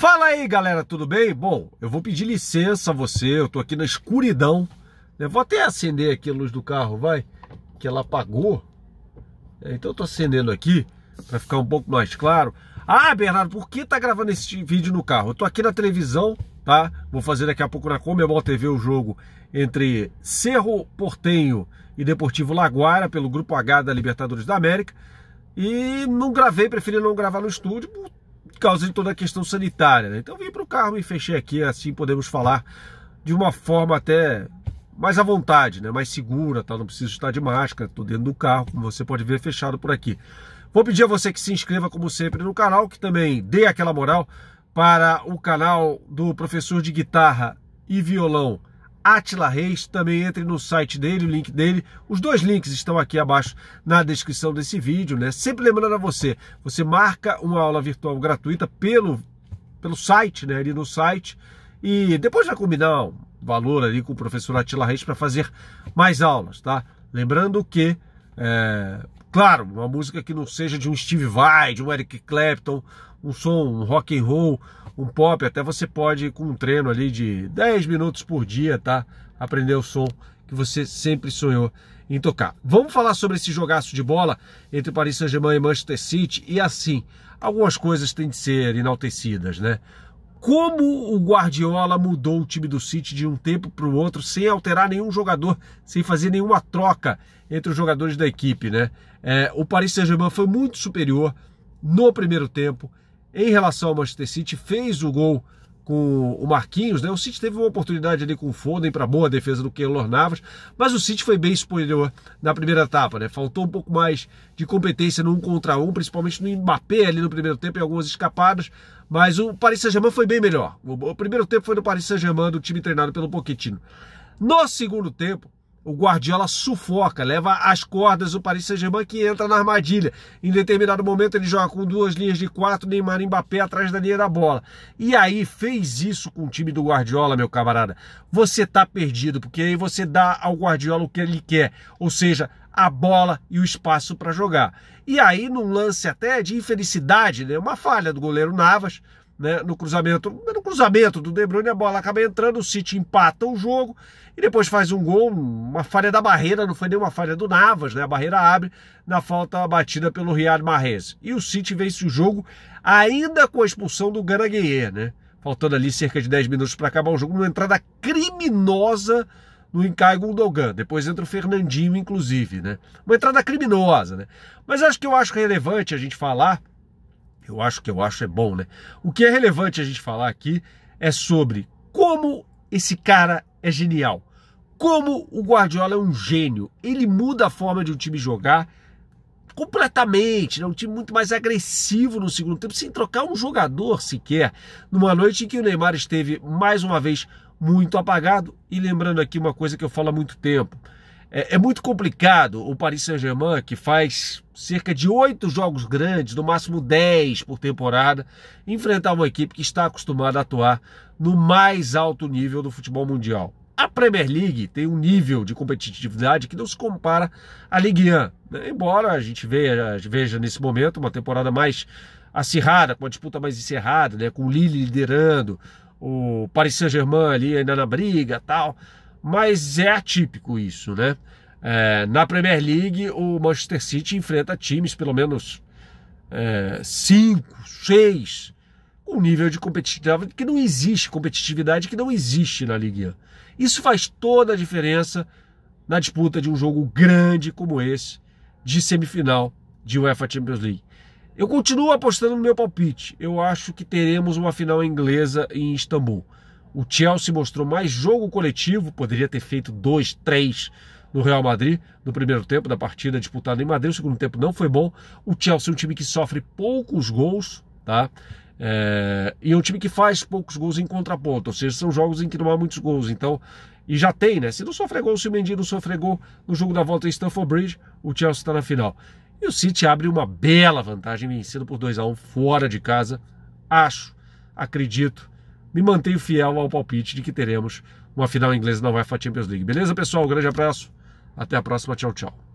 Fala aí, galera, tudo bem? Bom, eu vou pedir licença a você, eu tô aqui na escuridão. Né? Vou até acender aqui a luz do carro, vai, que ela apagou. É, então eu tô acendendo aqui para ficar um pouco mais claro. Ah, Bernardo, por que tá gravando esse vídeo no carro? Eu tô aqui na televisão, tá? Vou fazer daqui a pouco na Comebol TV o jogo entre Cerro Portenho e Deportivo Laguara pelo Grupo H da Libertadores da América. E não gravei, preferi não gravar no estúdio por causa de toda a questão sanitária. Né? Então vim para o carro e fechei aqui, assim podemos falar de uma forma até mais à vontade, né? mais segura, tá? não preciso estar de máscara, estou dentro do carro, como você pode ver, fechado por aqui. Vou pedir a você que se inscreva, como sempre, no canal, que também dê aquela moral para o canal do professor de guitarra e violão Atila Reis, também entre no site dele, o link dele. Os dois links estão aqui abaixo na descrição desse vídeo, né? Sempre lembrando a você, você marca uma aula virtual gratuita pelo, pelo site, né? Ali no site. E depois vai combinar um valor ali com o professor Atila Reis para fazer mais aulas, tá? Lembrando que, é, claro, uma música que não seja de um Steve Vai, de um Eric Clapton um som, um rock and roll, um pop, até você pode com um treino ali de 10 minutos por dia, tá? Aprender o som que você sempre sonhou em tocar. Vamos falar sobre esse jogaço de bola entre Paris Saint-Germain e Manchester City e assim, algumas coisas têm de ser enaltecidas, né? Como o Guardiola mudou o time do City de um tempo para o outro sem alterar nenhum jogador, sem fazer nenhuma troca entre os jogadores da equipe, né? É, o Paris Saint-Germain foi muito superior no primeiro tempo, em relação ao Manchester City, fez o gol com o Marquinhos, né? O City teve uma oportunidade ali com o Foden para boa defesa do Keylor Navas, mas o City foi bem superior na primeira etapa, né? Faltou um pouco mais de competência no um contra um, principalmente no Mbappé ali no primeiro tempo e algumas escapadas, mas o Paris Saint-Germain foi bem melhor. O primeiro tempo foi no Paris Saint-Germain, do time treinado pelo Pochettino. No segundo tempo, o Guardiola sufoca, leva as cordas o Paris Saint-Germain que entra na armadilha. Em determinado momento ele joga com duas linhas de quatro, Neymar e Mbappé atrás da linha da bola. E aí fez isso com o time do Guardiola, meu camarada. Você tá perdido, porque aí você dá ao Guardiola o que ele quer, ou seja, a bola e o espaço para jogar. E aí num lance até de infelicidade, né, uma falha do goleiro Navas, né, no cruzamento, no cruzamento do De Bruyne, a bola acaba entrando, o City empata o jogo e depois faz um gol, uma falha da barreira, não foi nenhuma falha do Navas, né, a barreira abre na falta batida pelo Riyad Mahrez. E o City vence o jogo ainda com a expulsão do Ganaguier, né, faltando ali cerca de 10 minutos para acabar o jogo, uma entrada criminosa no Incai Gundogan. Depois entra o Fernandinho, inclusive, né? Uma entrada criminosa, né? Mas acho que eu acho relevante a gente falar eu acho que eu acho é bom, né? O que é relevante a gente falar aqui é sobre como esse cara é genial. Como o Guardiola é um gênio. Ele muda a forma de um time jogar completamente, né? um time muito mais agressivo no segundo tempo, sem trocar um jogador sequer. Numa noite em que o Neymar esteve mais uma vez muito apagado, e lembrando aqui uma coisa que eu falo há muito tempo. É, é muito complicado o Paris Saint-Germain, que faz cerca de oito jogos grandes, no máximo dez por temporada, enfrentar uma equipe que está acostumada a atuar no mais alto nível do futebol mundial. A Premier League tem um nível de competitividade que não se compara à Ligue 1. Né? Embora a gente veja, veja nesse momento uma temporada mais acirrada, com uma disputa mais encerrada, né? com o Lille liderando, o Paris Saint-Germain ali ainda na briga tal mas é atípico isso, né? É, na Premier League, o Manchester City enfrenta times pelo menos 5, é, seis, 6, um nível de competitividade que não existe, competitividade que não existe na Liga. Isso faz toda a diferença na disputa de um jogo grande como esse, de semifinal de UEFA Champions League. Eu continuo apostando no meu palpite. Eu acho que teremos uma final inglesa em Istambul. O Chelsea mostrou mais jogo coletivo, poderia ter feito dois, três no Real Madrid no primeiro tempo da partida disputada em Madrid. O segundo tempo não foi bom. O Chelsea é um time que sofre poucos gols, tá? É... e é um time que faz poucos gols em contraponto, ou seja, são jogos em que não há muitos gols. Então, e já tem, né? Se não sofrer gol, se o Mendy não sofrer gol no jogo da volta em Stamford Bridge, o Chelsea está na final. E o City abre uma bela vantagem, vencendo por 2 a 1 um, fora de casa. Acho, acredito me mantenho fiel ao palpite de que teremos uma final inglesa na UEFA Champions League. Beleza, pessoal? Um grande abraço. Até a próxima. Tchau, tchau.